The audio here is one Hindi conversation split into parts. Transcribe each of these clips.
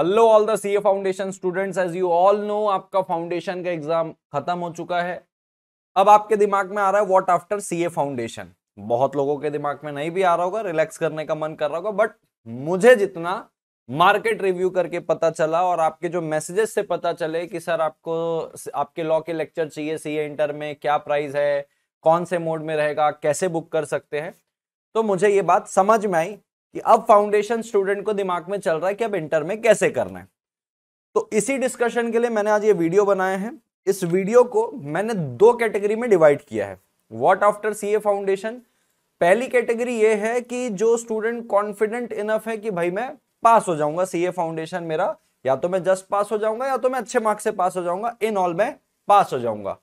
Hello all the CA foundation students as you all know आपका फाउंडेशन का एग्जाम खत्म हो चुका है अब आपके दिमाग में आ रहा है व्हाट आफ्टर सीए फाउंडेशन बहुत लोगों के दिमाग में नहीं भी आ रहा होगा रिलैक्स करने का मन कर रहा होगा बट मुझे जितना मार्केट रिव्यू करके पता चला और आपके जो मैसेजेस से पता चले कि सर आपको आपके लॉ के लेक्चर चाहिए सीए इंटर में क्या प्राइस है कौन से मोड में रहेगा कैसे बुक कर सकते हैं तो मुझे ये बात समझ में आई कि अब फाउंडेशन स्टूडेंट को दिमाग में चल रहा है कि अब इंटर में कैसे करना है तो इसी डिस्कशन के लिए मैंने आज ये वीडियो बनाया है इस वीडियो को मैंने दो कैटेगरी में डिवाइड किया है व्हाट आफ्टर सीए फाउंडेशन पहली कैटेगरी ये है कि जो स्टूडेंट कॉन्फिडेंट इनफ है कि भाई मैं पास हो जाऊंगा सीए फाउंडेशन मेरा या तो मैं जस्ट पास हो जाऊंगा या तो मैं अच्छे मार्क्स से पास हो जाऊंगा इन ऑल मैं पास हो जाऊंगा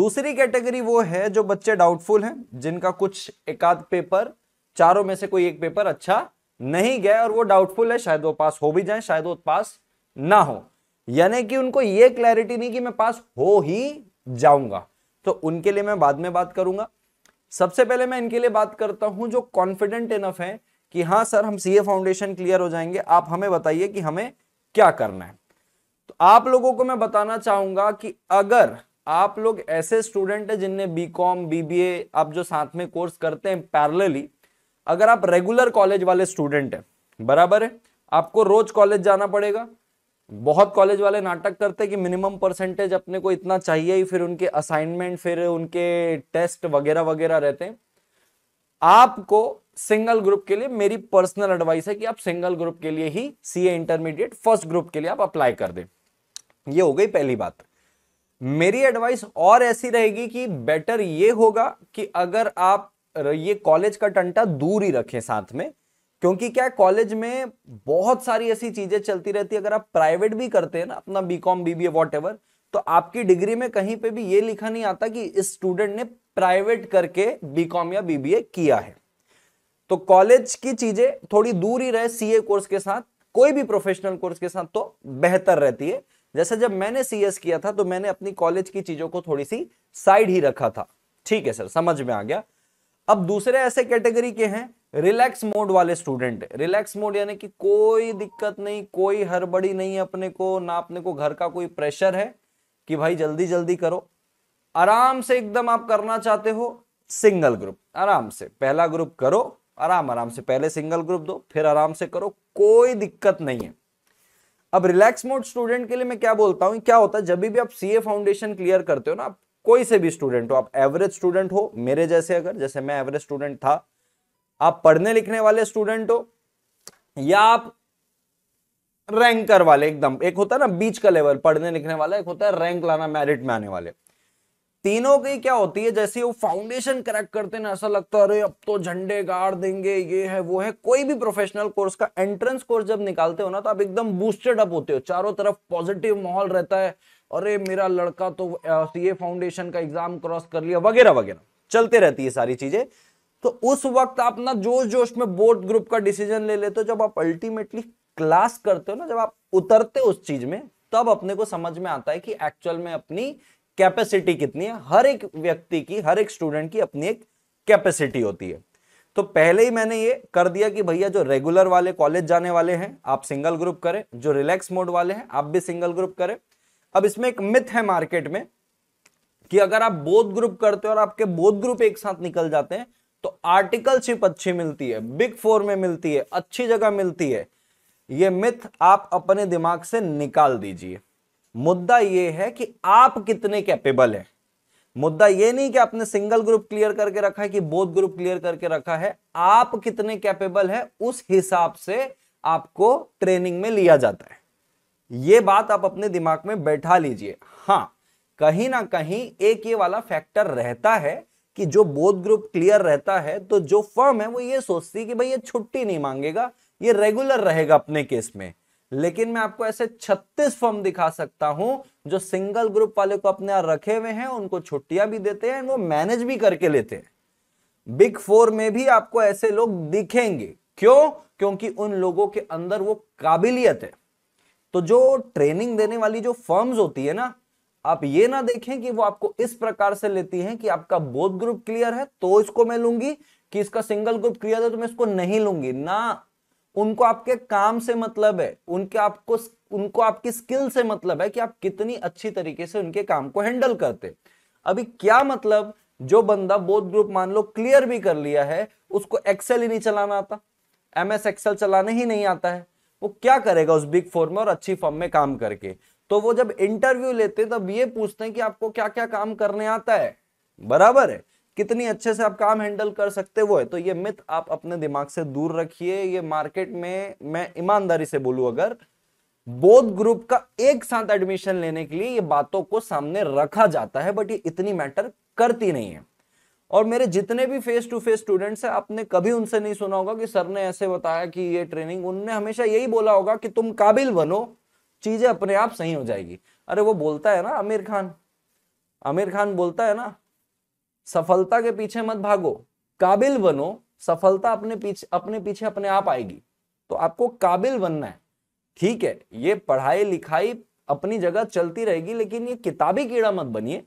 दूसरी कैटेगरी वो है जो बच्चे डाउटफुल हैं जिनका कुछ एकाध पेपर चारों में से कोई एक पेपर अच्छा नहीं गया और वो डाउटफुल है शायद वो पास हो भी जाए शायद वो पास ना हो यानी कि उनको ये क्लैरिटी नहीं कि मैं पास हो ही जाऊंगा तो उनके लिए मैं बाद में बात करूंगा सबसे पहले मैं इनके लिए बात करता हूं जो कॉन्फिडेंट इनफ है कि हाँ सर हम सीए फाउंडेशन क्लियर हो जाएंगे आप हमें बताइए कि हमें क्या करना है तो आप लोगों को मैं बताना चाहूंगा कि अगर आप लोग ऐसे स्टूडेंट हैं जिनने बी कॉम आप जो साथ में कोर्स करते हैं पैरलली अगर आप रेगुलर कॉलेज वाले स्टूडेंट हैं बराबर है आपको रोज कॉलेज जाना पड़ेगा बहुत कॉलेज वाले नाटक करते हैं कि मिनिमम परसेंटेज अपने को इतना चाहिए ही फिर उनके असाइनमेंट फिर उनके टेस्ट वगैरह वगैरह रहते हैं आपको सिंगल ग्रुप के लिए मेरी पर्सनल एडवाइस है कि आप सिंगल ग्रुप के लिए ही सी इंटरमीडिएट फर्स्ट ग्रुप के लिए आप अप्लाई कर दें ये हो गई पहली बात मेरी एडवाइस और ऐसी रहेगी कि बेटर ये होगा कि अगर आप ये कॉलेज का टंटा दूर ही रखें साथ में क्योंकि क्या कॉलेज में बहुत सारी ऐसी चीजें चलती रहती है अगर आप प्राइवेट भी करते हैं ना अपना बीकॉम बीबीए वॉट तो आपकी डिग्री में कहीं पे भी ये लिखा नहीं आता कि इस स्टूडेंट ने प्राइवेट करके बीकॉम या बीबीए किया है तो कॉलेज की चीजें थोड़ी दूर ही रहे सीए कोर्स के साथ कोई भी प्रोफेशनल कोर्स के साथ तो बेहतर रहती है जैसे जब मैंने सीएस किया था तो मैंने अपनी कॉलेज की चीजों को थोड़ी सी साइड ही रखा था ठीक है सर समझ में आ गया अब दूसरे ऐसे कैटेगरी के हैं रिलैक्स मोड वाले स्टूडेंट रिलैक्स मोड यानी कि कोई दिक्कत नहीं कोई हड़बड़ी नहीं अपने को ना अपने को घर का कोई प्रेशर है कि भाई जल्दी जल्दी करो आराम से एकदम आप करना चाहते हो सिंगल ग्रुप आराम से पहला ग्रुप करो आराम आराम से पहले सिंगल ग्रुप दो फिर आराम से करो कोई दिक्कत नहीं है अब रिलैक्स मोड स्टूडेंट के लिए मैं क्या बोलता हूं क्या होता है जब भी आप सीए फाउंडेशन क्लियर करते हो ना आप कोई से भी स्टूडेंट हो आप एवरेज स्टूडेंट हो मेरे जैसे अगर जैसे मैं एवरेज स्टूडेंट था आप पढ़ने लिखने वाले स्टूडेंट हो या आप रैंकर वाले एकदम एक होता है ना बीच का लेवल पढ़ने लिखने वाला एक होता है रैंक लाना मेरिट में आने वाले तीनों की क्या होती है जैसे वो फाउंडेशन करेक्ट करते हैं ऐसा लगता है अरे अब तो झंडे गाड़ देंगे ये है वो है कोई भी प्रोफेशनल कोर्स का एंट्रेंस कोर्स जब निकालते हो ना तो आप एकदम बूस्टेड अप होते हो चारों तरफ पॉजिटिव माहौल रहता है अरे मेरा लड़का तो सी फाउंडेशन का एग्जाम क्रॉस कर लिया वगैरह वगैरह चलते रहती है सारी चीजें तो उस वक्त आप ना जोश जोश में बोर्ड ग्रुप का डिसीजन ले लेते हो जब आप अल्टीमेटली क्लास करते हो ना जब आप उतरते हो उस चीज में तब अपने को समझ में आता है कि एक्चुअल में अपनी कैपेसिटी कितनी है हर एक व्यक्ति की हर एक स्टूडेंट की अपनी एक कैपेसिटी होती है तो पहले ही मैंने ये कर दिया कि भैया जो रेगुलर वाले कॉलेज जाने वाले हैं आप सिंगल ग्रुप करें जो रिलैक्स मोड वाले हैं आप भी सिंगल ग्रुप करें अब इसमें एक मिथ है मार्केट में कि अगर आप बोध ग्रुप करते हो और आपके बोध ग्रुप एक साथ निकल जाते हैं तो आर्टिकलशिप अच्छी मिलती है बिग फोर में मिलती है अच्छी जगह मिलती है यह मिथ आप अपने दिमाग से निकाल दीजिए मुद्दा यह है कि आप कितने कैपेबल हैं मुद्दा यह नहीं कि आपने सिंगल ग्रुप क्लियर करके रखा है कि बोध ग्रुप क्लियर करके रखा है आप कितने कैपेबल है उस हिसाब से आपको ट्रेनिंग में लिया जाता है ये बात आप अपने दिमाग में बैठा लीजिए हाँ कहीं ना कहीं एक ये वाला फैक्टर रहता है कि जो बोध ग्रुप क्लियर रहता है तो जो फर्म है वो ये सोचती है कि भाई ये छुट्टी नहीं मांगेगा ये रेगुलर रहेगा अपने केस में लेकिन मैं आपको ऐसे 36 फर्म दिखा सकता हूं जो सिंगल ग्रुप वाले को अपने यहाँ रखे हुए हैं उनको छुट्टियां भी देते हैं वो मैनेज भी करके लेते हैं बिग फोर में भी आपको ऐसे लोग दिखेंगे क्यों क्योंकि उन लोगों के अंदर वो काबिलियत है तो जो ट्रेनिंग देने वाली जो फर्म्स होती है ना आप ये ना देखें कि वो आपको इस प्रकार से लेती हैं कि आपका बोध ग्रुप क्लियर है तो इसको मैं लूंगी कि इसका सिंगल ग्रुप क्लियर है तो मैं इसको नहीं लूंगी ना उनको आपके काम से मतलब है उनके आपको उनको आपकी स्किल से मतलब है कि आप कितनी अच्छी तरीके से उनके काम को हैंडल करते अभी क्या मतलब जो बंदा बोध ग्रुप मान लो क्लियर भी कर लिया है उसको एक्सेल ही नहीं चलाना आता एमएस एक्सेल चलाने ही नहीं आता है वो क्या करेगा उस बिग फोर में और अच्छी फॉर्म में काम करके तो वो जब इंटरव्यू लेते तब ये पूछते हैं कि आपको क्या क्या काम करने आता है बराबर है कितनी अच्छे से आप काम हैंडल कर सकते वो है तो ये मिथ आप अपने दिमाग से दूर रखिए ये मार्केट में मैं ईमानदारी से बोलूं अगर बोध ग्रुप का एक साथ एडमिशन लेने के लिए ये बातों को सामने रखा जाता है बट ये इतनी मैटर करती नहीं है और मेरे जितने भी फेस टू फेस स्टूडेंट्स हैं आपने कभी उनसे नहीं सुना होगा कि सर ने ऐसे बताया कि ये ट्रेनिंग उनने हमेशा यही बोला होगा कि तुम काबिल बनो चीजें अपने आप सही हो जाएगी अरे वो बोलता है ना आमिर खान आमिर खान बोलता है ना सफलता के पीछे मत भागो काबिल बनो सफलता अपने पीछे अपने पीछे अपने आप आएगी तो आपको काबिल बनना है ठीक है ये पढ़ाई लिखाई अपनी जगह चलती रहेगी लेकिन ये किताबी कीड़ा मत बनिए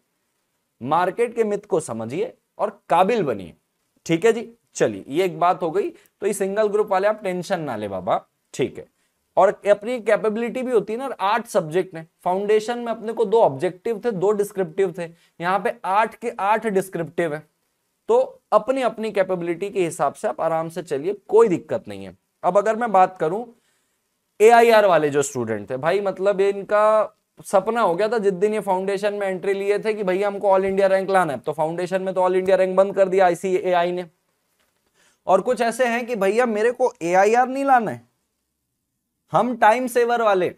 मार्केट के मित को समझिए और काबिल बनिए ठीक है जी चलिए ये एक बात हो गई तो ये सिंगल ग्रुप वाले आप टेंशन ना ले बाबा ठीक है और अपनी कैपेबिलिटी भी होती है ना आठ सब्जेक्ट ने फाउंडेशन में अपने को दो ऑब्जेक्टिव थे दो डिस्क्रिप्टिव थे यहाँ पे आठ के आठ डिस्क्रिप्टिव है तो अपनी अपनी कैपेबिलिटी के हिसाब से आप आराम से चलिए कोई दिक्कत नहीं है अब अगर मैं बात करूं ए वाले जो स्टूडेंट थे भाई मतलब इनका सपना हो गया था जिस दिन ये फाउंडेशन में एंट्री लिए थे कि भैया हमको ऑल इंडिया रैंक लाना है तो फाउंडेशन में तो ऑल इंडिया रैंक बंद कर दिया आईसीएआई ने और कुछ ऐसे हैं कि भैया मेरे को एआईआर नहीं लाना है हम टाइम सेवर वाले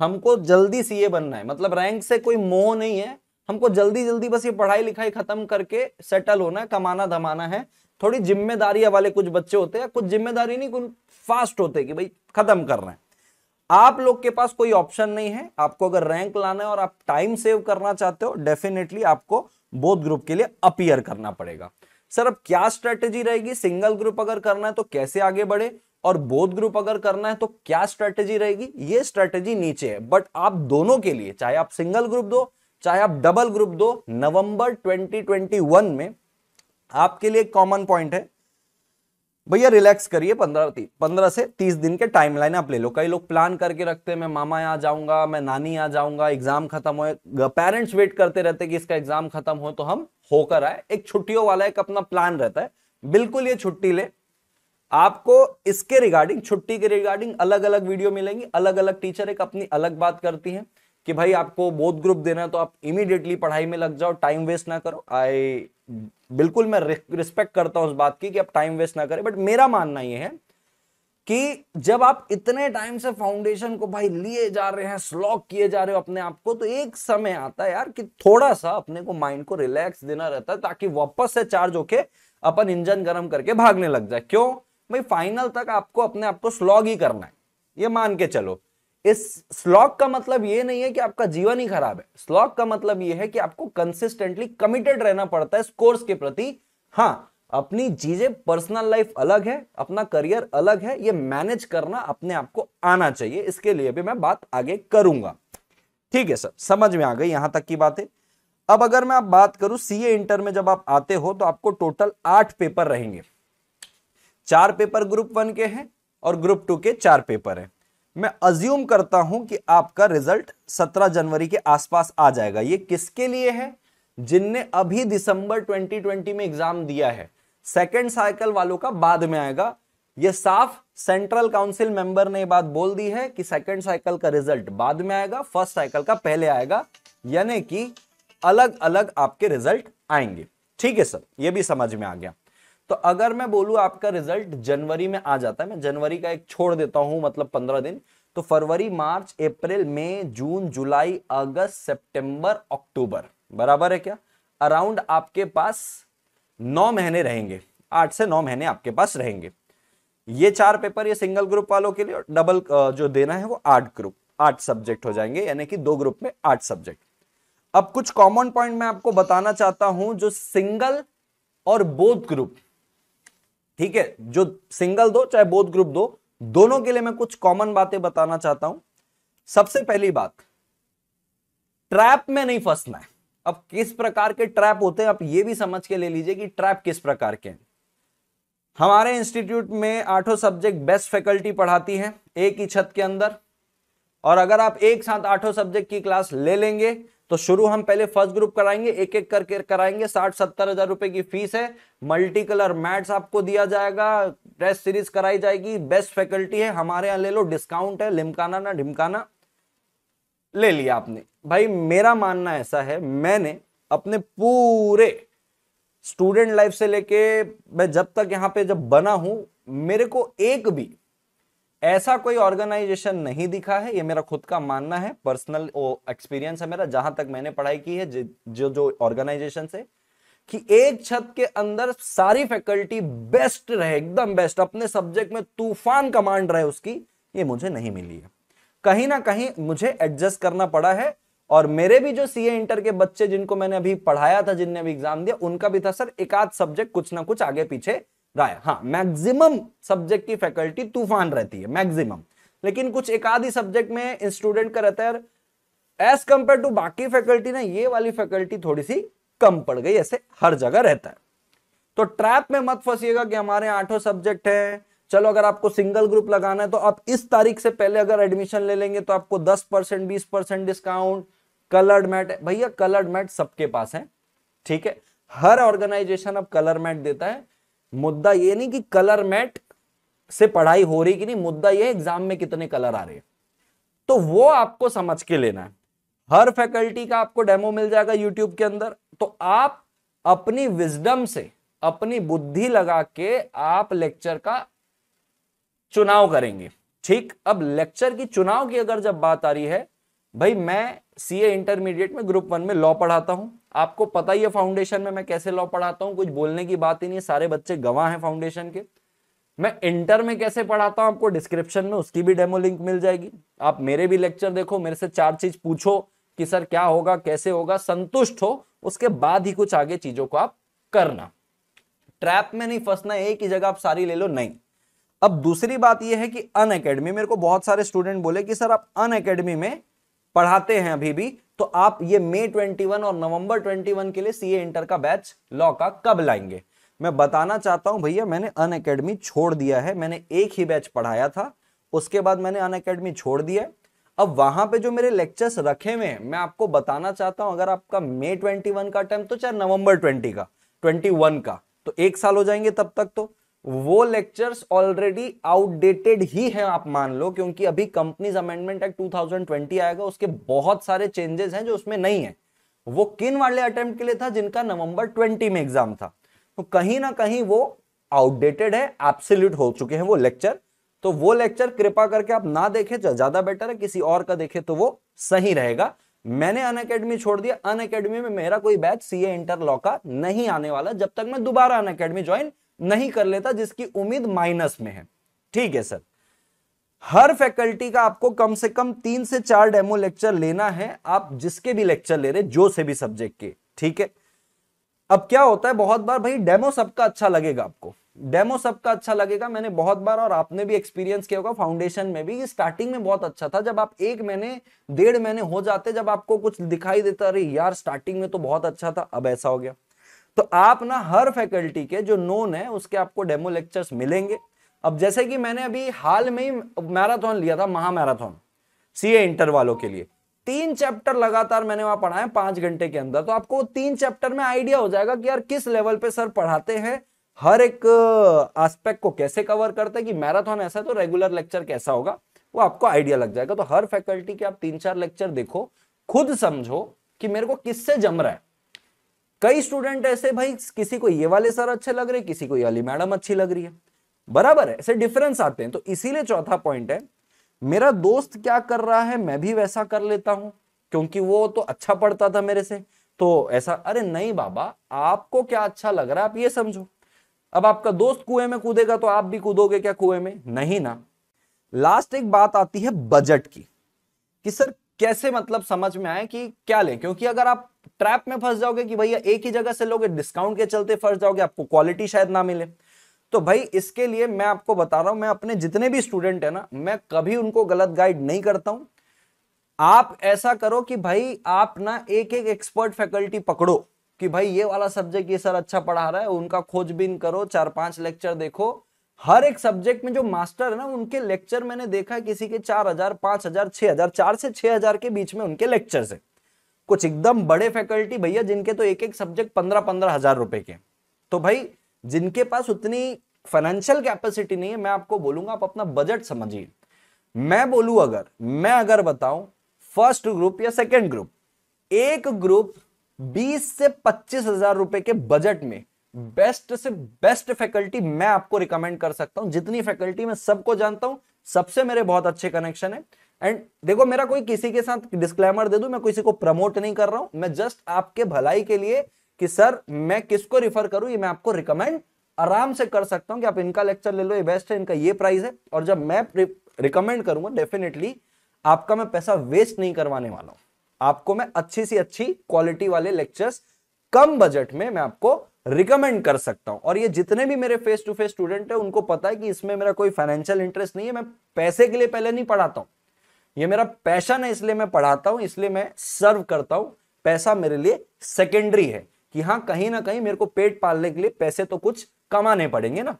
हमको जल्दी सीए बनना है मतलब रैंक से कोई मोह नहीं है हमको जल्दी जल्दी बस ये पढ़ाई लिखाई खत्म करके सेटल होना है कमाना धमाना है थोड़ी जिम्मेदारियां वाले कुछ बच्चे होते हैं कुछ जिम्मेदारी नहीं कुछ फास्ट होते कि भाई खत्म रहे हैं आप लोग के पास कोई ऑप्शन नहीं है आपको अगर रैंक लाना है और आप टाइम सेव करना चाहते हो डेफिनेटली आपको बोध ग्रुप के लिए अपियर करना पड़ेगा सर अब क्या स्ट्रेटेजी रहेगी सिंगल ग्रुप अगर करना है तो कैसे आगे बढ़े और बोध ग्रुप अगर करना है तो क्या स्ट्रेटेजी रहेगी ये स्ट्रेटेजी नीचे है बट आप दोनों के लिए चाहे आप सिंगल ग्रुप दो चाहे आप डबल ग्रुप दो नवंबर 2021 में आपके लिए कॉमन पॉइंट है भैया रिलैक्स करिए पंद्रह पंद्रह से तीस दिन के टाइम लाइन आप ले लो कई लोग प्लान करके रखते हैं मैं मामा यहाँ जाऊंगा मैं नानी यहाँ जाऊंगा एग्जाम खत्म हो पेरेंट्स वेट करते रहते कि इसका एग्जाम खत्म हो तो हम होकर आए एक छुट्टियों वाला एक अपना प्लान रहता है बिल्कुल ये छुट्टी ले आपको इसके रिगार्डिंग छुट्टी के रिगार्डिंग अलग अलग वीडियो मिलेंगी अलग अलग टीचर एक अपनी अलग बात करती है कि भाई आपको बोध ग्रुप देना है तो आप इमीडिएटली पढ़ाई में लग जाओ टाइम वेस्ट ना करो आई बिल्कुल मैं रिस्पेक्ट करता हूं उस बात की कि आप टाइम वेस्ट ना करें बट मेरा मानना यह है कि जब आप इतने टाइम से फाउंडेशन को भाई लिए जा रहे हैं स्लॉक किए जा रहे हो अपने आप को तो एक समय आता है यार कि थोड़ा सा अपने को माइंड को रिलैक्स देना रहता है ताकि वापस से चार्ज होके अपन इंजन गर्म करके भागने लग जाए क्यों भाई फाइनल तक आपको अपने आप को स्लॉग ही करना है ये मान के चलो इस स्लॉग का मतलब ये नहीं है कि आपका जीवन ही खराब है स्लॉग का मतलब ये है कि आपको कंसिस्टेंटली कमिटेड रहना पड़ता है इस कोर्स के प्रति हाँ अपनी चीजें पर्सनल लाइफ अलग है अपना करियर अलग है ये मैनेज करना अपने आप को आना चाहिए इसके लिए भी मैं बात आगे करूंगा ठीक है सर समझ में आ गई यहां तक की बात है अब अगर मैं आप बात करूं सीए इंटर में जब आप आते हो तो आपको टोटल आठ पेपर रहेंगे चार पेपर ग्रुप वन के हैं और ग्रुप टू के चार पेपर हैं मैं अज्यूम करता हूं कि आपका रिजल्ट 17 जनवरी के आसपास आ जाएगा ये किसके लिए है जिनने अभी दिसंबर 2020 में एग्जाम दिया है सेकेंड साइकिल वालों का बाद में आएगा यह साफ सेंट्रल काउंसिल मेंबर ने बात बोल दी है कि सेकेंड साइकिल का रिजल्ट बाद में आएगा फर्स्ट साइकिल का पहले आएगा यानी कि अलग अलग आपके रिजल्ट आएंगे ठीक है सर यह भी समझ में आ गया तो अगर मैं बोलू आपका रिजल्ट जनवरी में आ जाता है मैं जनवरी का एक छोड़ देता हूं मतलब पंद्रह दिन तो फरवरी मार्च अप्रैल मई जून जुलाई अगस्त सितंबर अक्टूबर बराबर है क्या अराउंड आपके पास नौ महीने रहेंगे आठ से नौ महीने आपके पास रहेंगे ये चार पेपर ये सिंगल ग्रुप वालों के लिए डबल जो देना है वो आठ ग्रुप आठ सब्जेक्ट हो जाएंगे यानी कि दो ग्रुप में आठ सब्जेक्ट अब कुछ कॉमन पॉइंट मैं आपको बताना चाहता हूं जो सिंगल और बोध ग्रुप ठीक है जो सिंगल दो चाहे बोध ग्रुप दो दोनों के लिए मैं कुछ कॉमन बातें बताना चाहता हूं सबसे पहली बात ट्रैप में नहीं फंसना है अब किस प्रकार के ट्रैप होते हैं आप ये भी समझ के ले लीजिए कि ट्रैप किस प्रकार के हैं हमारे इंस्टीट्यूट में आठों सब्जेक्ट बेस्ट फैकल्टी पढ़ाती है एक ही छत के अंदर और अगर आप एक साथ आठों सब्जेक्ट की क्लास ले लेंगे तो शुरू हम पहले फर्स्ट ग्रुप कराएंगे एक एक करके कराएंगे साठ सत्तर हजार रुपए की फीस है मल्टी कलर मैट्स आपको दिया जाएगा टेस्ट सीरीज कराई जाएगी बेस्ट फैकल्टी है हमारे यहाँ ले लो डिस्काउंट है लिमकाना ना ढिमकाना ले लिया आपने भाई मेरा मानना ऐसा है मैंने अपने पूरे स्टूडेंट लाइफ से लेके मैं जब तक यहाँ पे जब बना हूं मेरे को एक भी ऐसा कोई ऑर्गेनाइजेशन नहीं दिखा है ये मेरा खुद का मानना है पर्सनल एक्सपीरियंस है मेरा जहां तक मैंने पढ़ाई की है जो जो ऑर्गेनाइजेशन से कि एक छत के अंदर सारी फैकल्टी बेस्ट रहे एकदम बेस्ट अपने सब्जेक्ट में तूफान कमांड रहे उसकी ये मुझे नहीं मिली है कहीं ना कहीं मुझे एडजस्ट करना पड़ा है और मेरे भी जो सीए इंटर के बच्चे जिनको मैंने अभी पढ़ाया था जिनने अभी एग्जाम दिया उनका भी था सर एक आध सब्जेक्ट कुछ ना कुछ आगे पीछे राय हाँ मैक्सिमम सब्जेक्ट की फैकल्टी तूफान रहती है मैक्सिमम लेकिन कुछ एक आधी सब्जेक्ट में स्टूडेंट का रहता है एज कंपेयर टू बाकी फैकल्टी ना ये वाली फैकल्टी थोड़ी सी कम पड़ गई ऐसे हर जगह रहता है तो ट्रैप में मत फंसिएगा कि हमारे आठों सब्जेक्ट हैं चलो अगर आपको सिंगल ग्रुप लगाना है तो आप इस तारीख से पहले अगर एडमिशन ले लेंगे तो आपको 10 परसेंट बीस परसेंट डिस्काउंट कलर्ड मैट भैया कलर्ड मैट सबके पास है ठीक है हर ऑर्गेनाइजेशन अब कलर मैट देता है मुद्दा ये नहीं कि कलर मैट से पढ़ाई हो रही कि नहीं मुद्दा ये एग्जाम में कितने कलर आ रहे तो वो आपको समझ के लेना है हर फैकल्टी का आपको डेमो मिल जाएगा यूट्यूब के अंदर तो आप अपनी विजडम से अपनी बुद्धि लगा के आप लेक्चर का चुनाव करेंगे ठीक अब लेक्चर की चुनाव की अगर जब बात आ रही है भाई मैं सी ए इंटरमीडिएट में ग्रुप वन में लॉ पढ़ाता हूँ आपको पता ही है फाउंडेशन में मैं कैसे लॉ पढ़ाता हूँ कुछ बोलने की बात ही नहीं है सारे बच्चे गवाह हैं फाउंडेशन के मैं इंटर में कैसे पढ़ाता हूँ आपको डिस्क्रिप्शन में उसकी भी डेमो लिंक मिल जाएगी आप मेरे भी लेक्चर देखो मेरे से चार चीज पूछो कि सर क्या होगा कैसे होगा संतुष्ट हो उसके बाद ही कुछ आगे चीजों को आप करना ट्रैप में नहीं फंसना एक ही जगह आप सारी ले लो नहीं अब दूसरी बात यह है कि अन अकेडमी मेरे को बहुत सारे स्टूडेंट बोले कि सर आप अन अकेडमी में पढ़ाते हैं अभी भी तो आप ये मई 21 और नवंबर 21 के लिए सीए इंटर का बैच लॉ का कब लाएंगे मैं बताना चाहता हूं भैया मैंने अन अकेडमी छोड़ दिया है मैंने एक ही बैच पढ़ाया था उसके बाद मैंने अन अकेडमी छोड़ दिया अब वहां पे जो मेरे लेक्चर्स रखे हुए हैं मैं आपको बताना चाहता हूं अगर आपका मई 21 का अटैम्प्ट तो चाहे नवंबर 20 का 21 का तो एक साल हो जाएंगे तब तक तो वो लेक्चर्स ऑलरेडी आउटडेटेड ही है आप मान लो क्योंकि अभी कंपनीज अमेंडमेंट एक्ट 2020 आएगा उसके बहुत सारे चेंजेस हैं जो उसमें नहीं है वो किन वाले अटेम्प्ट के लिए था जिनका नवंबर 20 में एग्जाम था तो कहीं ना कहीं वो आउटडेटेड है एब्सोल्यूट हो चुके हैं वो लेक्चर तो वो लेक्चर कृपा करके आप ना देखें ज्यादा बेटर है किसी और का देखे तो वो सही रहेगा मैंने अन अकेडमी छोड़ दिया अन अकेडमी में, में मेरा कोई बैच सीए इंटरलॉ का नहीं आने वाला जब तक मैं दोबारा अन अकेडमी ज्वाइन नहीं कर लेता जिसकी उम्मीद माइनस में है ठीक है सर हर फैकल्टी का आपको कम से कम तीन से चार डेमो लेक्चर लेना है आप जिसके भी लेक्चर ले रहे जो से भी सब्जेक्ट के ठीक है अब क्या होता है बहुत बार भाई डेमो सबका अच्छा लगेगा आपको डेमो सबका अच्छा लगेगा मैंने बहुत बार और आपने भी एक्सपीरियंस किया होगा फाउंडेशन में भी स्टार्टिंग में बहुत अच्छा था जब आप एक महीने डेढ़ महीने हो जाते जब आपको कुछ दिखाई देता अरे यार स्टार्टिंग में तो बहुत अच्छा था अब ऐसा हो गया तो आप ना हर फैकल्टी के जो नोन है उसके आपको डेमो लेक्चर्स मिलेंगे अब जैसे कि मैंने अभी हाल में ही मैराथन लिया था महामैराथन सी सी इंटर वालों के लिए तीन चैप्टर लगातार मैंने वहां पढ़ाए पांच घंटे के अंदर तो आपको तीन चैप्टर में आइडिया हो जाएगा कि यार किस लेवल पे सर पढ़ाते हैं हर एक आस्पेक्ट uh, को कैसे कवर करते हैं कि मैराथन ऐसा है तो रेगुलर लेक्चर कैसा होगा वो आपको आइडिया लग जाएगा तो हर फैकल्टी के आप तीन चार लेक्चर देखो खुद समझो कि मेरे को किससे जम रहा है कई स्टूडेंट ऐसे भाई किसी को ये वाले सर अच्छे लग रहे किसी को ये वाली मैडम अच्छी लग रही है बराबर है ऐसे डिफरेंस आते हैं तो इसीलिए चौथा पॉइंट है मेरा दोस्त क्या कर रहा है मैं भी वैसा कर लेता हूं क्योंकि वो तो अच्छा पढ़ता था मेरे से तो ऐसा अरे नहीं बाबा आपको क्या अच्छा लग रहा है आप ये समझो अब आपका दोस्त कुएं में कूदेगा तो आप भी कूदोगे क्या कुएं में नहीं ना लास्ट एक बात आती है बजट की कि सर कैसे मतलब समझ में आए कि क्या लें क्योंकि अगर आप ट्रैप में फंस जाओगे कि भैया एक ही जगह से लोगे डिस्काउंट के चलते फंस जाओगे आपको क्वालिटी शायद ना मिले तो भाई इसके लिए मैं आपको बता रहा हूं मैं अपने जितने भी स्टूडेंट है ना मैं कभी उनको गलत गाइड नहीं करता हूं आप ऐसा करो कि भाई आप ना एक एक एक्सपर्ट फैकल्टी पकड़ो कि भाई ये वाला सब्जेक्ट ये सर अच्छा पढ़ा रहा है उनका खोजबीन करो चार पांच लेक्चर देखो हर एक सब्जेक्ट में जो मास्टर है ना उनके लेक्चर मैंने देखा है किसी के चार हजार पांच हजार छह हजार चार से छह हजार के बीच में उनके लेक्चर्स है कुछ एकदम बड़े फैकल्टी भैया जिनके तो एक एक सब्जेक्ट पंद्रह पंद्रह हजार रुपए के तो भाई जिनके पास उतनी फाइनेंशियल कैपेसिटी नहीं है मैं आपको बोलूंगा आप अपना बजट समझिए मैं बोलूं अगर मैं अगर बताऊं फर्स्ट ग्रुप या सेकंड ग्रुप एक ग्रुप 20 से पच्चीस हजार रुपए के बजट में बेस्ट से बेस्ट फैकल्टी मैं आपको रिकमेंड कर सकता हूं जितनी फैकल्टी मैं सबको जानता हूं सबसे मेरे बहुत अच्छे कनेक्शन है एंड देखो मेरा कोई किसी के साथ डिस्क्लेमर दे दू मैं किसी को प्रमोट नहीं कर रहा हूं मैं जस्ट आपके भलाई के लिए कि सर मैं किसको रिफर करूं ये मैं आपको रिकमेंड आराम से कर सकता हूं कि आप इनका लेक्चर ले लो ये बेस्ट है इनका ये प्राइस है और जब मैं रिकमेंड करूंगा डेफिनेटली आपका मैं पैसा वेस्ट नहीं करवाने वाला हूं आपको मैं अच्छी सी अच्छी क्वालिटी वाले लेक्चर्स कम बजट में मैं आपको रिकमेंड कर सकता हूं और ये जितने भी मेरे फेस टू फेस स्टूडेंट है उनको पता है कि इसमें मेरा कोई फाइनेंशियल इंटरेस्ट नहीं है मैं पैसे के लिए पहले नहीं पढ़ाता हूं ये मेरा पैशन है इसलिए मैं पढ़ाता हूं इसलिए मैं सर्व करता हूं पैसा मेरे लिए सेकेंडरी है कि हाँ कहीं ना कहीं मेरे को पेट पालने के लिए पैसे तो कुछ कमाने पड़ेंगे ना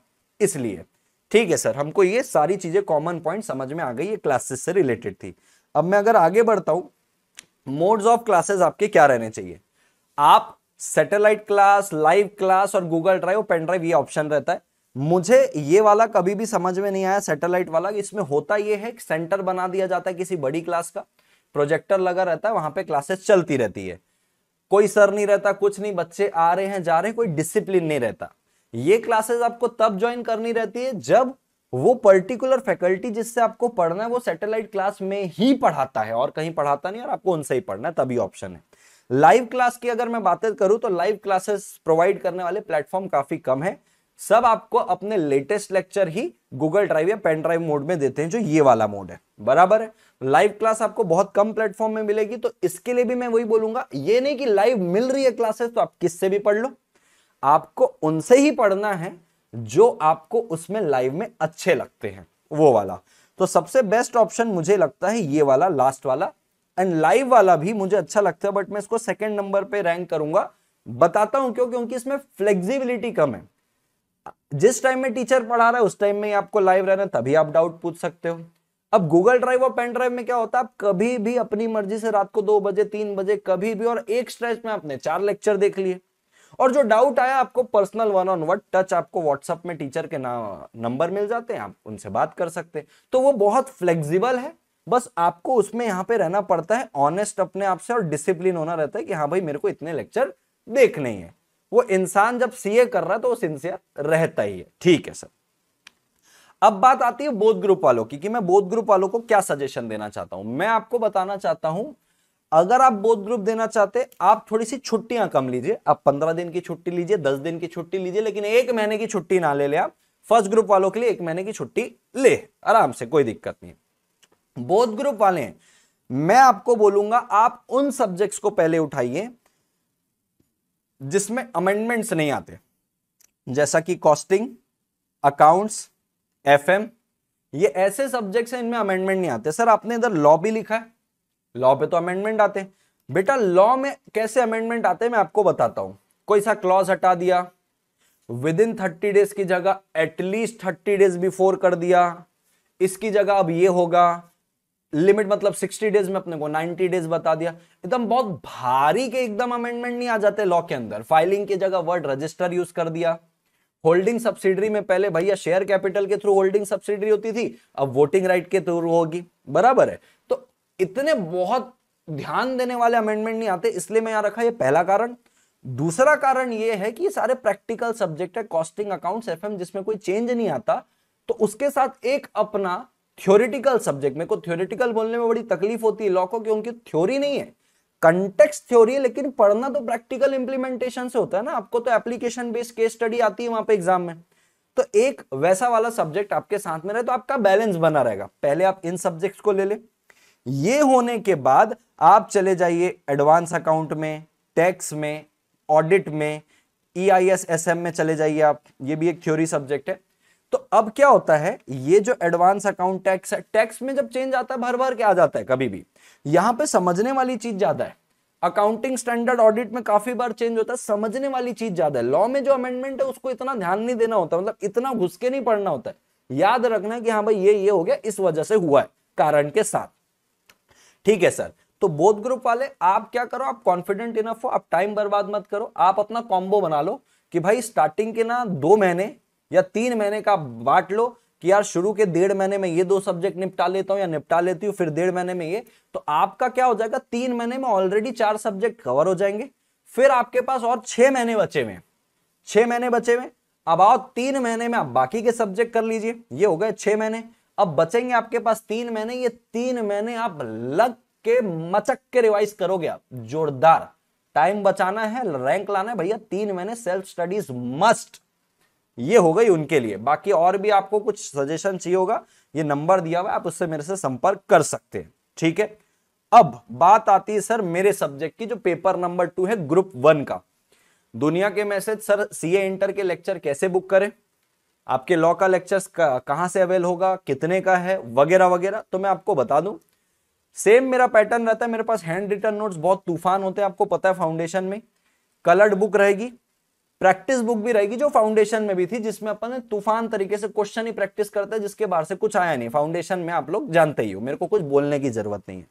इसलिए ठीक है सर हमको ये सारी चीजें कॉमन पॉइंट समझ में आ गई ये क्लासेस से रिलेटेड थी अब मैं अगर आगे बढ़ता हूं मोड्स ऑफ क्लासेस आपके क्या रहने चाहिए आप सैटेलाइट क्लास लाइव क्लास और गूगल ड्राइव पेन ड्राइव ये ऑप्शन रहता है मुझे ये वाला कभी भी समझ में नहीं आया सैटेलाइट वाला इसमें होता यह है सेंटर बना दिया जाता है किसी बड़ी क्लास का प्रोजेक्टर लगा रहता है वहां पे क्लासेस चलती रहती है कोई सर नहीं रहता कुछ नहीं बच्चे आ रहे हैं जा रहे हैं कोई डिसिप्लिन नहीं रहता ये क्लासेस आपको तब ज्वाइन करनी रहती है जब वो पर्टिकुलर फैकल्टी जिससे आपको पढ़ना है वो सैटेलाइट क्लास में ही पढ़ाता है और कहीं पढ़ाता नहीं और आपको उनसे ही पढ़ना है तभी ऑप्शन है लाइव क्लास की अगर मैं बातें करूं तो लाइव क्लासेस प्रोवाइड करने वाले प्लेटफॉर्म काफी कम है सब आपको अपने लेटेस्ट लेक्चर ही गूगल ड्राइव या पेन ड्राइव मोड में देते हैं जो ये वाला मोड है बराबर है लाइव क्लास आपको बहुत कम प्लेटफॉर्म में मिलेगी तो इसके लिए भी मैं वही बोलूंगा ये नहीं कि लाइव मिल रही है क्लासेस तो आप किससे भी पढ़ लो आपको उनसे ही पढ़ना है जो आपको उसमें लाइव में अच्छे लगते हैं वो वाला तो सबसे बेस्ट ऑप्शन मुझे लगता है ये वाला लास्ट वाला एंड लाइव वाला भी मुझे अच्छा लगता है बट मैं इसको सेकेंड नंबर पर रैंक करूंगा बताता हूं क्यों क्योंकि इसमें फ्लेक्सिबिलिटी कम है जिस टाइम में टीचर पढ़ा रहा है उस टाइम में आपको लाइव रहना तभी आप डाउट पूछ सकते हो अब गूगल ड्राइव और पेन ड्राइव में क्या होता है आप कभी भी अपनी मर्जी से रात को दो बजे तीन बजे कभी भी और एक स्ट्रेच में आपने चार लेक्चर देख लिए और जो डाउट आया आपको personal one on one touch आपको व्हाट्सएप में टीचर के नाम नंबर मिल जाते हैं आप उनसे बात कर सकते हैं तो वो बहुत फ्लेक्सिबल है बस आपको उसमें यहाँ पे रहना पड़ता है ऑनेस्ट अपने आप से और डिसिप्लिन होना रहता है कि हाँ भाई मेरे को इतने लेक्चर देखने हैं वो इंसान जब सीए कर रहा है तो वो सिंसियर रहता ही है ठीक है सर अब बात आती है बोध ग्रुप वालों की कि मैं बोध ग्रुप वालों को क्या सजेशन देना चाहता हूं मैं आपको बताना चाहता हूं अगर आप बोध ग्रुप देना चाहते आप थोड़ी सी छुट्टियां कम लीजिए आप पंद्रह दिन की छुट्टी लीजिए दस दिन की छुट्टी लीजिए लेकिन एक महीने की छुट्टी ना ले ले आप फर्स्ट ग्रुप वालों के लिए एक महीने की छुट्टी ले आराम से कोई दिक्कत नहीं बोध ग्रुप वाले मैं आपको बोलूंगा आप उन सब्जेक्ट्स को पहले उठाइए जिसमें अमेंडमेंट्स नहीं आते जैसा कि कॉस्टिंग अकाउंट्स एफएम ये ऐसे सब्जेक्ट्स हैं इनमें अमेंडमेंट नहीं आते सर आपने इधर लॉ भी लिखा है लॉ पे तो अमेंडमेंट आते हैं बेटा लॉ में कैसे अमेंडमेंट आते हैं मैं आपको बताता हूं कोई सा क्लॉज हटा दिया विद इन थर्टी डेज की जगह एटलीस्ट थर्टी डेज बिफोर कर दिया इसकी जगह अब ये होगा लिमिट मतलब 60 डेज में अपने को 90 डेज बता दिया एकदम बहुत भारी के एकदम अमेंडमेंट नहीं आ जाते लॉ के अंदर फाइलिंग की जगह वर्ड रजिस्टर यूज कर दिया होल्डिंग सब्सिडरी में पहले भैया शेयर कैपिटल के थ्रू होल्डिंग सब्सिडरी होती थी अब वोटिंग राइट के थ्रू होगी बराबर है तो इतने बहुत ध्यान देने वाले अमेंडमेंट नहीं आते इसलिए मैं यहां रखा ये पहला कारण दूसरा कारण ये है कि ये सारे प्रैक्टिकल सब्जेक्ट है कॉस्टिंग अकाउंट्स एफएम जिसमें कोई चेंज नहीं आता तो उसके साथ एक अपना थ्योरिटिकल सब्जेक्ट मेरे को थ्योरिटिकल बोलने में बड़ी तकलीफ होती है लॉ को क्योंकि थ्योरी नहीं है कंटेक्स थ्योरी है लेकिन पढ़ना तो प्रैक्टिकल इंप्लीमेंटेशन से होता है ना आपको तो एप्लीकेशन बेस्ड केस स्टडी आती है वहां पे एग्जाम में तो एक वैसा वाला सब्जेक्ट आपके साथ में रहे तो आपका बैलेंस बना रहेगा पहले आप इन सब्जेक्ट्स को ले ले ये होने के बाद आप चले जाइए एडवांस अकाउंट में टैक्स में ऑडिट में E I S S M में चले जाइए आप ये भी एक थ्योरी सब्जेक्ट है तो अब क्या होता है ये जो एडवांस अकाउंट टैक्स है टैक्स में जब चेंज आता है भर भर के आ जाता है कभी भी यहां पे समझने वाली चीज ज्यादा है अकाउंटिंग स्टैंडर्ड ऑडिट में काफी बार चेंज होता है समझने वाली चीज ज्यादा है लॉ में जो अमेंडमेंट है उसको इतना ध्यान नहीं देना होता मतलब इतना घुस के नहीं पढ़ना होता है याद रखना कि हाँ भाई ये ये हो गया इस वजह से हुआ है कारण के साथ ठीक है सर तो बोध ग्रुप वाले आप क्या करो आप कॉन्फिडेंट इनफ हो आप टाइम बर्बाद मत करो आप अपना कॉम्बो बना लो कि भाई स्टार्टिंग के ना दो महीने या तीन महीने का बांट लो कि यार शुरू के डेढ़ महीने में ये दो सब्जेक्ट निपटा लेता हूं या निपटा लेती हूँ फिर डेढ़ महीने में ये तो आपका क्या हो जाएगा तीन महीने में ऑलरेडी चार सब्जेक्ट कवर हो जाएंगे फिर आपके पास और छह महीने बचे हुए छह महीने बचे हुए अब आओ तीन महीने में आप बाकी के सब्जेक्ट कर लीजिए ये हो गए छह महीने अब बचेंगे आपके पास तीन महीने ये तीन महीने आप लग के मचक के रिवाइज करोगे आप जोरदार टाइम बचाना है रैंक लाना है भैया तीन महीने सेल्फ स्टडीज मस्ट ये हो गई उनके लिए बाकी और भी आपको कुछ सजेशन चाहिए होगा ये नंबर दिया हुआ आप उससे मेरे से संपर्क कर सकते हैं ठीक है अब बात आती है सर मेरे सब्जेक्ट की जो पेपर नंबर टू है ग्रुप वन का दुनिया के मैसेज सर सीए इंटर के लेक्चर कैसे बुक करें आपके लॉ का लेक्चर्स कहाँ से अवेल होगा कितने का है वगैरह वगैरह तो मैं आपको बता दूं सेम मेरा पैटर्न रहता है मेरे पास हैंड रिटर्न नोट्स बहुत तूफान होते हैं आपको पता है फाउंडेशन में कलर्ड बुक रहेगी प्रैक्टिस बुक भी रहेगी जो फाउंडेशन में भी थी जिसमें अपन तूफान तरीके से क्वेश्चन ही प्रैक्टिस करते हैं जिसके बाहर से कुछ आया नहीं फाउंडेशन में आप लोग जानते ही हो मेरे को कुछ बोलने की जरूरत नहीं है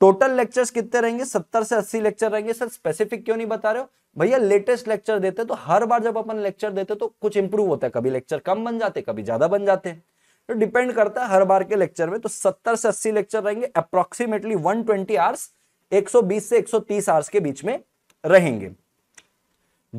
टोटल लेक्चर्स कितने रहेंगे सत्तर से अस्सी लेक्चर रहेंगे सर स्पेसिफिक क्यों नहीं बता रहे हो भैया लेटेस्ट लेक्चर देते तो हर बार जब अपन लेक्चर देते तो कुछ इंप्रूव होता है कभी लेक्चर कम बन जाते कभी ज्यादा बन जाते हैं तो डिपेंड करता है हर बार के लेक्चर में तो सत्तर से अस्सी लेक्चर रहेंगे अप्रोक्सीमेटली वन ट्वेंटी आवर्स एक से 130 आवर्स के बीच में रहेंगे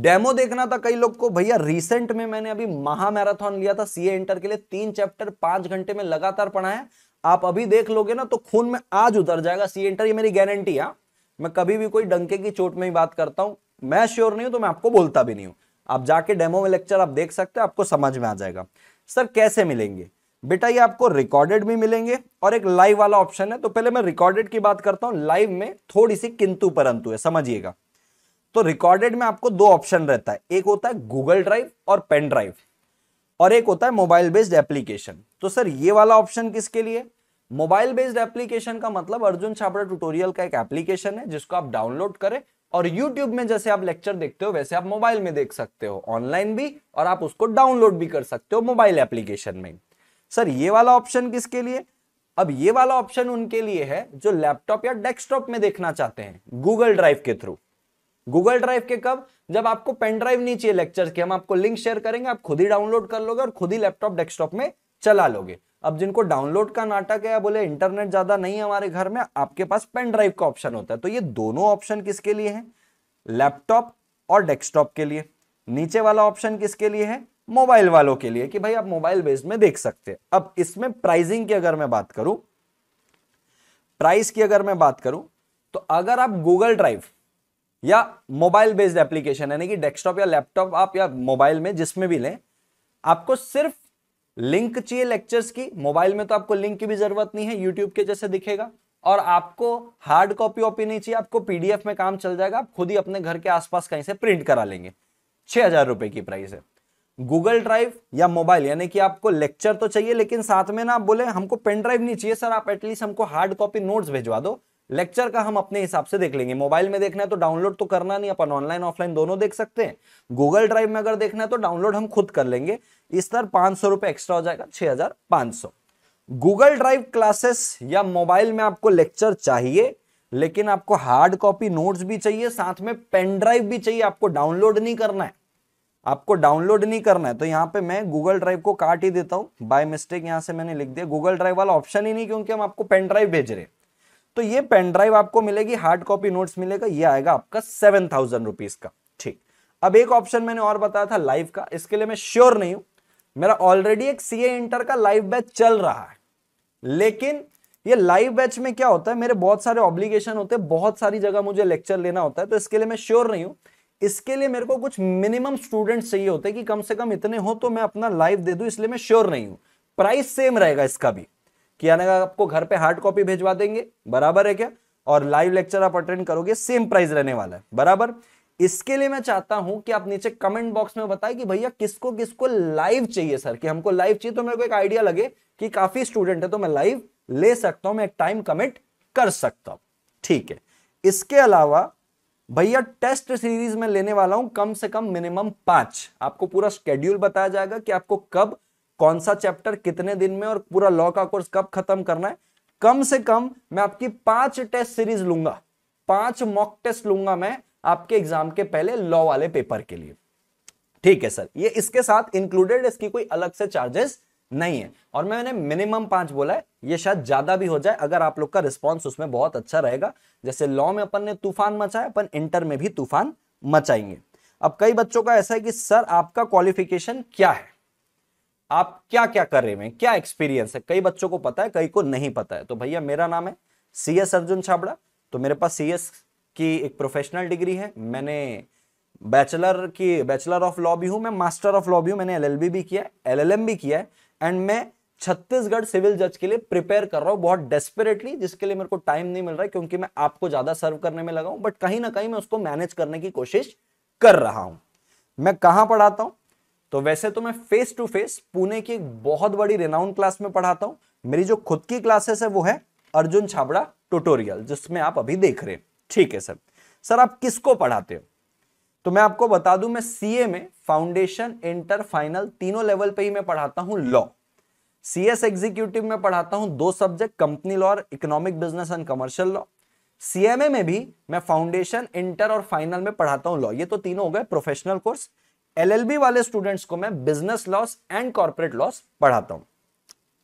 डेमो देखना था कई लोग को भैया रिसेंट में मैंने अभी महामैराथन लिया था सीए इंटर के लिए तीन चैप्टर पांच घंटे में लगातार पढ़ा है आप अभी देख लोगे ना तो खून में आज उतर जाएगा सीए इंटर ये मेरी गारंटी है हाँ। मैं कभी भी कोई डंके की चोट में ही बात करता हूं मैं श्योर नहीं हूं तो मैं आपको बोलता भी नहीं हूं आप जाके डेमो में लेक्चर आप देख सकते हैं आपको समझ में आ जाएगा सर कैसे मिलेंगे बेटा ये आपको रिकॉर्डेड भी मिलेंगे और एक लाइव वाला ऑप्शन है तो पहले मैं रिकॉर्डेड की बात करता हूं लाइव में थोड़ी सी किंतु परंतु है समझिएगा तो रिकॉर्डेड में आपको दो ऑप्शन रहता है एक होता है गूगल ड्राइव और पेन ड्राइव और एक होता है मोबाइल बेस्ड एप्लीकेशन तो सर ये वाला ऑप्शन किसके लिए मोबाइल बेस्ड एप्लीकेशन का मतलब अर्जुन छापड़ा ट्यूटोरियल का एक एप्लीकेशन है जिसको आप डाउनलोड करें और यूट्यूब में जैसे आप लेक्चर देखते हो वैसे आप मोबाइल में देख सकते हो ऑनलाइन भी और आप उसको डाउनलोड भी कर सकते हो मोबाइल एप्लीकेशन में सर ये वाला ऑप्शन किसके लिए अब ये वाला ऑप्शन उनके लिए है जो लैपटॉप या डेस्कटॉप में देखना चाहते हैं गूगल ड्राइव के थ्रू गूगल ड्राइव के कब जब आपको पेन ड्राइव नहीं चाहिए लेक्चर के हम आपको लिंक शेयर करेंगे आप खुद ही डाउनलोड कर लोगे और खुद ही लैपटॉप डेस्कटॉप में चला लोगे अब जिनको डाउनलोड का नाटक है या बोले इंटरनेट ज्यादा नहीं है हमारे घर में आपके पास पेन ड्राइव का ऑप्शन होता है तो ये दोनों ऑप्शन किसके लिए है लैपटॉप और डेस्कटॉप के लिए नीचे वाला ऑप्शन किसके लिए है मोबाइल वालों के लिए कि भाई आप मोबाइल बेस्ड में देख सकते हैं अब इसमें प्राइसिंग की अगर मैं बात करूं प्राइस की अगर मैं बात करूं तो अगर आप गूगल ड्राइव या मोबाइल बेस्ड एप्लीकेशन यानी कि डेस्कटॉप या लैपटॉप आप या मोबाइल में जिसमें भी लें आपको सिर्फ लिंक चाहिए लेक्चर्स की मोबाइल में तो आपको लिंक की भी जरूरत नहीं है यूट्यूब के जैसे दिखेगा और आपको हार्ड कॉपी ऑपी नहीं चाहिए आपको पीडीएफ में काम चल जाएगा आप खुद ही अपने घर के आसपास कहीं से प्रिंट करा लेंगे छह हजार रुपए की प्राइस है गूगल ड्राइव या मोबाइल यानी कि आपको लेक्चर तो चाहिए लेकिन साथ में ना आप बोले हमको पेन ड्राइव नहीं चाहिए सर आप एटलीस्ट हमको हार्ड कॉपी नोट्स भिजवा दो लेक्चर का हम अपने हिसाब से देख लेंगे मोबाइल में देखना है तो डाउनलोड तो करना नहीं अपन ऑनलाइन ऑफलाइन दोनों देख सकते हैं गूगल ड्राइव में अगर देखना है तो डाउनलोड हम खुद कर लेंगे इस तरह पांच सौ रुपए एक्स्ट्रा हो जाएगा छह हजार पांच सौ गूगल ड्राइव क्लासेस या मोबाइल में आपको लेक्चर चाहिए लेकिन आपको हार्ड कॉपी नोट्स भी चाहिए साथ में पेन ड्राइव भी चाहिए आपको डाउनलोड नहीं करना है आपको डाउनलोड नहीं करना है तो यहाँ पे मैं गूगल ड्राइव को काट ही देता हूँ बाय मिस्टेक यहाँ से मैंने लिख दिया गूगल ड्राइव वाला ऑप्शन ही नहीं क्योंकि हम आपको पेन ड्राइव भेज रहे हैं तो ये पेन ड्राइव आपको मिलेगी हार्ड कॉपी नोट्स मिलेगा ये आएगा आपका सेवन थाउजेंड रुपीज का ठीक अब एक ऑप्शन मैंने और बताया था लाइव का इसके लिए मैं श्योर नहीं हूं मेरा ऑलरेडी एक सीए इंटर का लाइव बैच चल रहा है लेकिन ये लाइव बैच में क्या होता है मेरे बहुत सारे ऑब्लिगेशन होते हैं बहुत सारी जगह मुझे लेक्चर लेना होता है तो इसके लिए मैं श्योर नहीं हूं इसके लिए मेरे को कुछ मिनिमम स्टूडेंट चाहिए होते हैं कि कम से कम इतने हो तो मैं अपना लाइव दे दू इसलिए मैं श्योर नहीं हूं प्राइस सेम रहेगा इसका भी किया आपको घर पे हार्ड कॉपी भेजवा देंगे बराबर है क्या और लाइव लेक्चर आप अटेंड करोगे सेम प्राइस रहने वाला है बराबर इसके लिए मैं चाहता हूं कि आप नीचे कमेंट बॉक्स में बताएं कि भैया किसको किसको लाइव चाहिए सर कि हमको लाइव चाहिए तो मेरे को एक आइडिया लगे कि काफी स्टूडेंट है तो मैं लाइव ले सकता हूं मैं एक टाइम कमिट कर सकता हूं ठीक है इसके अलावा भैया टेस्ट सीरीज में लेने वाला हूं कम से कम मिनिमम पांच आपको पूरा स्केड्यूल बताया जाएगा कि आपको कब कौन सा चैप्टर कितने दिन में और पूरा लॉ का कोर्स कब खत्म करना है कम से कम मैं आपकी पांच टेस्ट सीरीज लूंगा पांच मॉक टेस्ट लूंगा मैं आपके एग्जाम के पहले लॉ वाले पेपर के लिए ठीक है सर ये इसके साथ इंक्लूडेड इसकी कोई अलग से चार्जेस नहीं है और मैंने मिनिमम पांच बोला है ये शायद ज्यादा भी हो जाए अगर आप लोग का रिस्पॉन्स उसमें बहुत अच्छा रहेगा जैसे लॉ में अपन ने तूफान मचाया अपन इंटर में भी तूफान मचाएंगे अब कई बच्चों का ऐसा है कि सर आपका क्वालिफिकेशन क्या है आप क्या क्या कर रहे हैं क्या एक्सपीरियंस है कई बच्चों को पता है कई को नहीं पता है तो भैया मेरा नाम है सी एस अर्जुन छाबड़ा तो मेरे पास सी एस की एक प्रोफेशनल डिग्री है मैंने बैचलर की बैचलर ऑफ लॉ भी हूँ मैं मास्टर ऑफ लॉ भी हूँ मैंने एलएलबी भी किया है एल भी किया है एंड मैं छत्तीसगढ़ सिविल जज के लिए प्रिपेयर कर रहा हूँ बहुत डेस्परेटली जिसके लिए मेरे को टाइम नहीं मिल रहा है क्योंकि मैं आपको ज़्यादा सर्व करने में लगा हूं बट कहीं ना कहीं मैं उसको मैनेज करने की कोशिश कर रहा हूँ मैं कहाँ पढ़ाता हूँ तो वैसे तो मैं फेस टू फेस पुणे की एक बहुत बड़ी रेनाउंड क्लास में पढ़ाता हूँ मेरी जो खुद की क्लासेस है वो है अर्जुन छाबड़ा ट्यूटोरियल जिसमें आप अभी देख रहे हैं ठीक है सर सर आप किसको पढ़ाते हो तो मैं आपको बता दूं मैं सीए में फाउंडेशन इंटर फाइनल तीनों लेवल पे ही मैं पढ़ाता हूं लॉ सीएस एग्जीक्यूटिव में पढ़ाता हूं दो सब्जेक्ट कंपनी लॉ और economic business and commercial law CMA में भी मैं फाउंडेशन इंटर और फाइनल में पढ़ाता हूं लॉ ये तो तीनों हो गए प्रोफेशनल कोर्स एलएलबी वाले स्टूडेंट्स को मैं business laws and corporate laws पढ़ाता हूं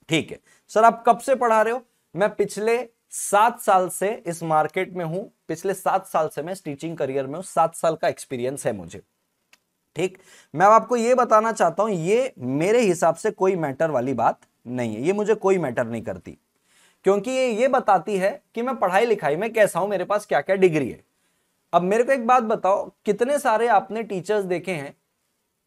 ठीक है सर आप कब से पढ़ा रहे हो मैं पिछले सात साल से इस मार्केट में हूं पिछले सात साल से मैं टीचिंग करियर में हूं सात साल का एक्सपीरियंस है मुझे ठीक मैं आपको यह बताना चाहता हूं ये मेरे हिसाब से कोई मैटर वाली बात नहीं है ये मुझे कोई मैटर नहीं करती क्योंकि ये ये बताती है कि मैं पढ़ाई लिखाई में कैसा हूं मेरे पास क्या क्या डिग्री है अब मेरे को एक बात बताओ कितने सारे आपने टीचर्स देखे हैं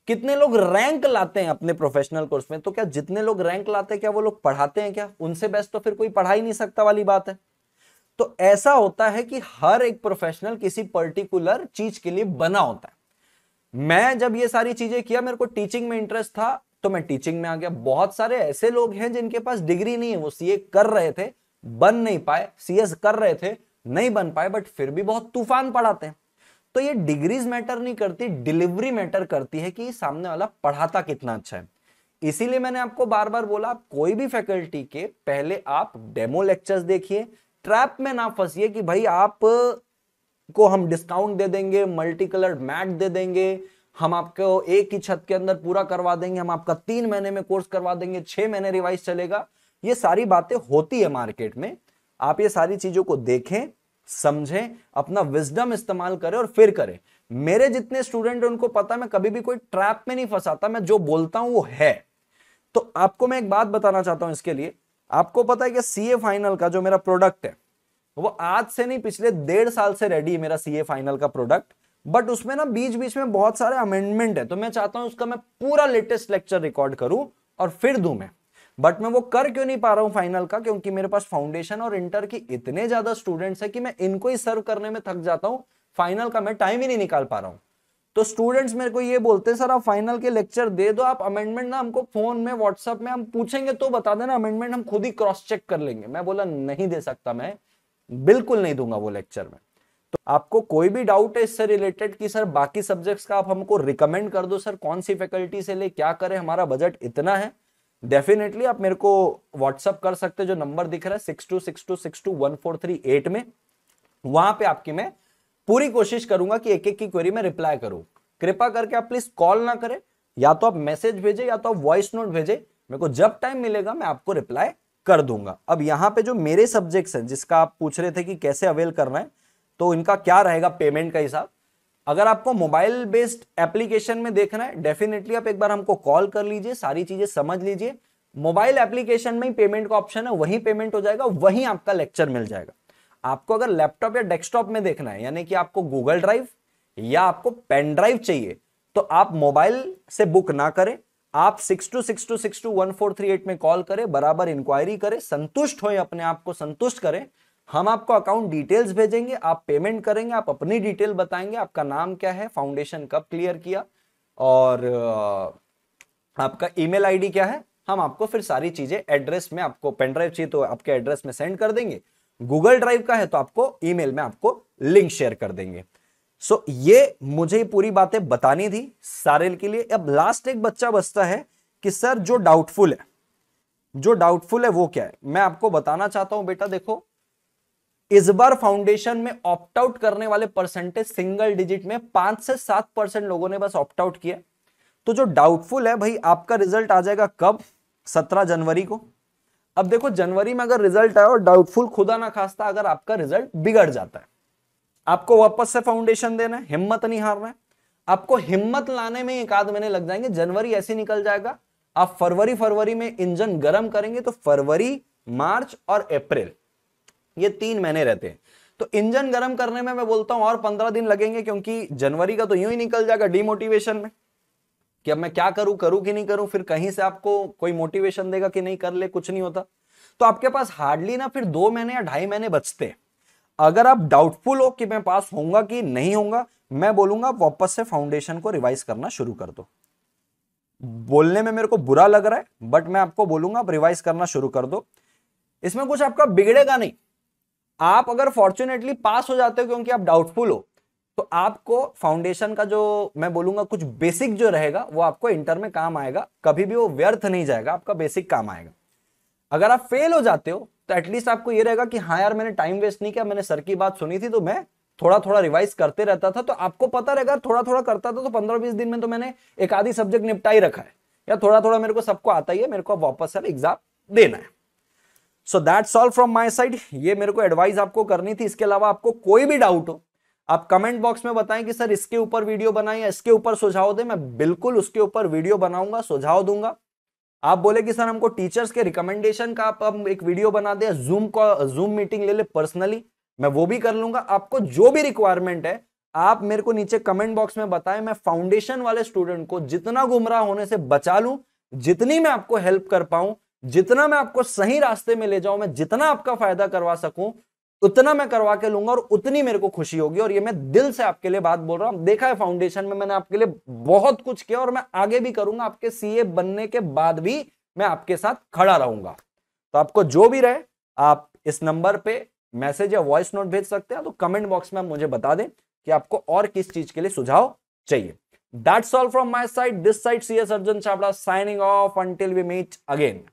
कितने लोग रैंक लाते हैं अपने प्रोफेशनल कोर्स में तो क्या जितने लोग रैंक लाते हैं क्या वो लोग पढ़ाते हैं क्या उनसे बेस्ट तो फिर कोई पढ़ा ही नहीं सकता वाली बात है तो ऐसा होता है कि हर एक प्रोफेशनल किसी पर्टिकुलर चीज के लिए बना होता है मैं जब ये सारी चीजें किया मेरे को टीचिंग में इंटरेस्ट था तो मैं टीचिंग में आ गया बहुत सारे ऐसे लोग हैं जिनके पास डिग्री नहीं है वो सीए कर रहे थे बन नहीं पाए सीएस कर रहे थे नहीं बन पाए बट फिर भी बहुत तूफान पढ़ाते हैं तो ये डिग्रीज मैटर नहीं करती डिलीवरी मैटर करती है कि सामने वाला पढ़ाता कितना अच्छा है इसीलिए मैंने आपको बार बार बोला आप कोई भी फैकल्टी के पहले आप डेमो लेक्चर्स देखिए ट्रैप में ना फंसिए कि भाई आप को हम डिस्काउंट दे देंगे मल्टी कलर मैट दे देंगे हम आपको एक ही छत के अंदर पूरा करवा देंगे हम आपका तीन महीने में कोर्स करवा देंगे छह महीने रिवाइज चलेगा ये सारी बातें होती है मार्केट में आप ये सारी चीजों को देखें समझें अपना विजडम इस्तेमाल करें और फिर करें मेरे जितने स्टूडेंट उनको पता मैं कभी भी कोई ट्रैप में नहीं फंसाता मैं जो बोलता हूं वो है तो आपको मैं एक बात बताना चाहता हूं इसके लिए आपको पता है कि सीए फाइनल का जो मेरा प्रोडक्ट है वो आज से नहीं पिछले डेढ़ साल से रेडी है मेरा सीए फाइनल का प्रोडक्ट बट उसमें ना बीच बीच में बहुत सारे अमेंडमेंट है तो मैं चाहता हूं उसका मैं पूरा लेटेस्ट लेक्चर रिकॉर्ड करूं और फिर दू मैं बट मैं वो कर क्यों नहीं पा रहा हूँ फाइनल का क्योंकि मेरे पास फाउंडेशन और इंटर की इतने ज्यादा स्टूडेंट्स है कि मैं इनको ही सर्व करने में थक जाता हूँ फाइनल का मैं टाइम ही नहीं निकाल पा रहा हूँ तो स्टूडेंट्स मेरे को ये बोलते हैं सर आप फाइनल के लेक्चर दे दो आप अमेंडमेंट ना हमको फोन में व्हाट्सएप में हम पूछेंगे तो बता देना अमेंडमेंट हम खुद ही क्रॉस चेक कर लेंगे मैं बोला नहीं दे सकता मैं बिल्कुल नहीं दूंगा वो लेक्चर में तो आपको कोई भी डाउट है इससे रिलेटेड कि सर बाकी सब्जेक्ट्स का आप हमको रिकमेंड कर दो सर कौन सी फैकल्टी से ले क्या करें हमारा बजट इतना है डेफिनेटली आप मेरे को व्हाट्सअप कर सकते हैं जो नंबर दिख रहा है six two six two six two one four three eight में वहां पे आपकी मैं पूरी कोशिश करूंगा कि एक एक की क्वेरी में रिप्लाई करूं कृपा करके आप प्लीज कॉल ना करें या तो आप मैसेज भेजें या तो आप वॉइस नोट भेजे मेरे को जब टाइम मिलेगा मैं आपको रिप्लाई कर दूंगा अब यहाँ पे जो मेरे सब्जेक्ट्स हैं जिसका आप पूछ रहे थे कि कैसे अवेल करना है तो इनका क्या रहेगा पेमेंट का हिसाब अगर आपको मोबाइल बेस्ड एप्लीकेशन में देखना है डेफिनेटली आप एक बार हमको कॉल कर लीजिए सारी चीजें समझ लीजिए मोबाइल एप्लीकेशन में ही पेमेंट का ऑप्शन है वही पेमेंट हो जाएगा वही आपका लेक्चर मिल जाएगा आपको अगर लैपटॉप या डेस्कटॉप में देखना है यानी कि आपको गूगल ड्राइव या आपको पेन ड्राइव चाहिए तो आप मोबाइल से बुक ना करें आप six two six two six two one four three eight में कॉल करें बराबर इंक्वायरी करें संतुष्ट हो अपने आप को संतुष्ट करें हम आपको अकाउंट डिटेल्स भेजेंगे आप पेमेंट करेंगे आप अपनी डिटेल बताएंगे आपका नाम क्या है फाउंडेशन कब क्लियर किया और आपका ईमेल आईडी क्या है हम आपको फिर सारी चीजें एड्रेस में आपको पेनड्राइव चाहिए तो आपके एड्रेस में सेंड कर देंगे गूगल ड्राइव का है तो आपको ईमेल में आपको लिंक शेयर कर देंगे सो so, ये मुझे पूरी बातें बतानी थी सारे के लिए अब लास्ट एक बच्चा बचता है कि सर जो डाउटफुल है जो डाउटफुल है वो क्या है मैं आपको बताना चाहता हूं बेटा देखो इस बार फाउंडेशन में ऑप्ट आउट करने वाले परसेंटेज सिंगल डिजिट में पांच से सात परसेंट लोगों ने बस ऑप्ट आउट किया तो जो डाउटफुल है भाई आपका रिजल्ट आ जाएगा कब सत्रह जनवरी को अब देखो जनवरी में अगर रिजल्ट आया और डाउटफुल खुदा ना खास्ता अगर आपका रिजल्ट बिगड़ जाता है आपको वापस से फाउंडेशन देना है हिम्मत नहीं हारना है आपको हिम्मत लाने में एक आध महीने लग जाएंगे जनवरी ऐसे निकल जाएगा आप फरवरी फरवरी में इंजन गर्म करेंगे तो फरवरी मार्च और अप्रैल ये तीन महीने रहते हैं तो इंजन गर्म करने में मैं बोलता हूं और पंद्रह दिन लगेंगे क्योंकि जनवरी का तो यूं ही निकल जाएगा डिमोटिवेशन में कि अब मैं क्या करूं करूं कि नहीं करूं फिर कहीं से आपको कोई मोटिवेशन देगा कि नहीं कर ले कुछ नहीं होता तो आपके पास हार्डली ना फिर दो महीने या ढाई महीने बचते हैं अगर आप डाउटफुल हो कि मैं पास होऊंगा कि नहीं होऊंगा मैं बोलूंगा वापस से फाउंडेशन को रिवाइज करना शुरू कर दो बोलने में मेरे को बुरा लग रहा है बट मैं आपको बोलूंगा आप रिवाइज करना शुरू कर दो इसमें कुछ आपका बिगड़ेगा नहीं आप अगर फॉर्चुनेटली पास हो जाते हो क्योंकि आप डाउटफुल हो तो आपको फाउंडेशन का जो मैं बोलूंगा कुछ बेसिक जो रहेगा वो आपको इंटर में काम आएगा कभी भी वो व्यर्थ नहीं जाएगा आपका बेसिक काम आएगा अगर आप फेल हो जाते हो तो एटलीस्ट आपको ये रहेगा कि हाँ यार मैंने टाइम वेस्ट नहीं किया मैंने सर की बात सुनी थी तो मैं थोड़ा थोड़ा रिवाइज करते रहता था तो आपको पता रहेगा थोड़ा थोड़ा करता था तो पंद्रह बीस दिन में तो मैंने एक आधी सब्जेक्ट निपटा ही रखा है या थोड़ा थोड़ा मेरे को सबको आता ही है मेरे को वापस सर एग्जाम देना है so that's all from my side ये मेरे को एडवाइस आपको करनी थी इसके अलावा आपको कोई भी डाउट हो आप कमेंट बॉक्स में बताएं कि सर इसके ऊपर वीडियो बनाए या इसके ऊपर सुझाव दे मैं बिल्कुल उसके ऊपर वीडियो बनाऊंगा सुझाव दूंगा आप बोले कि सर हमको टीचर्स के रिकमेंडेशन का आप हम एक वीडियो बना दे जूम का जूम मीटिंग ले ले पर्सनली मैं वो भी कर लूंगा आपको जो भी रिक्वायरमेंट है आप मेरे को नीचे कमेंट बॉक्स में बताएं मैं फाउंडेशन वाले स्टूडेंट को जितना गुमराह होने से बचा लूं जितनी मैं आपको हेल्प कर पाऊं जितना मैं आपको सही रास्ते में ले जाऊं मैं जितना आपका फायदा करवा सकूं उतना मैं करवा के लूंगा और उतनी मेरे को खुशी होगी और ये मैं दिल से आपके लिए बात बोल रहा हूं देखा है फाउंडेशन में मैंने आपके लिए बहुत कुछ किया और मैं आगे भी करूंगा आपके सीए बनने के बाद भी मैं आपके साथ खड़ा रहूंगा तो आपको जो भी रहे आप इस नंबर पे मैसेज या वॉइस नोट भेज सकते हैं तो कमेंट बॉक्स में मुझे बता दें कि आपको और किस चीज के लिए सुझाव चाहिए that's all from my side this side C S Arjun Chapda signing off until we meet again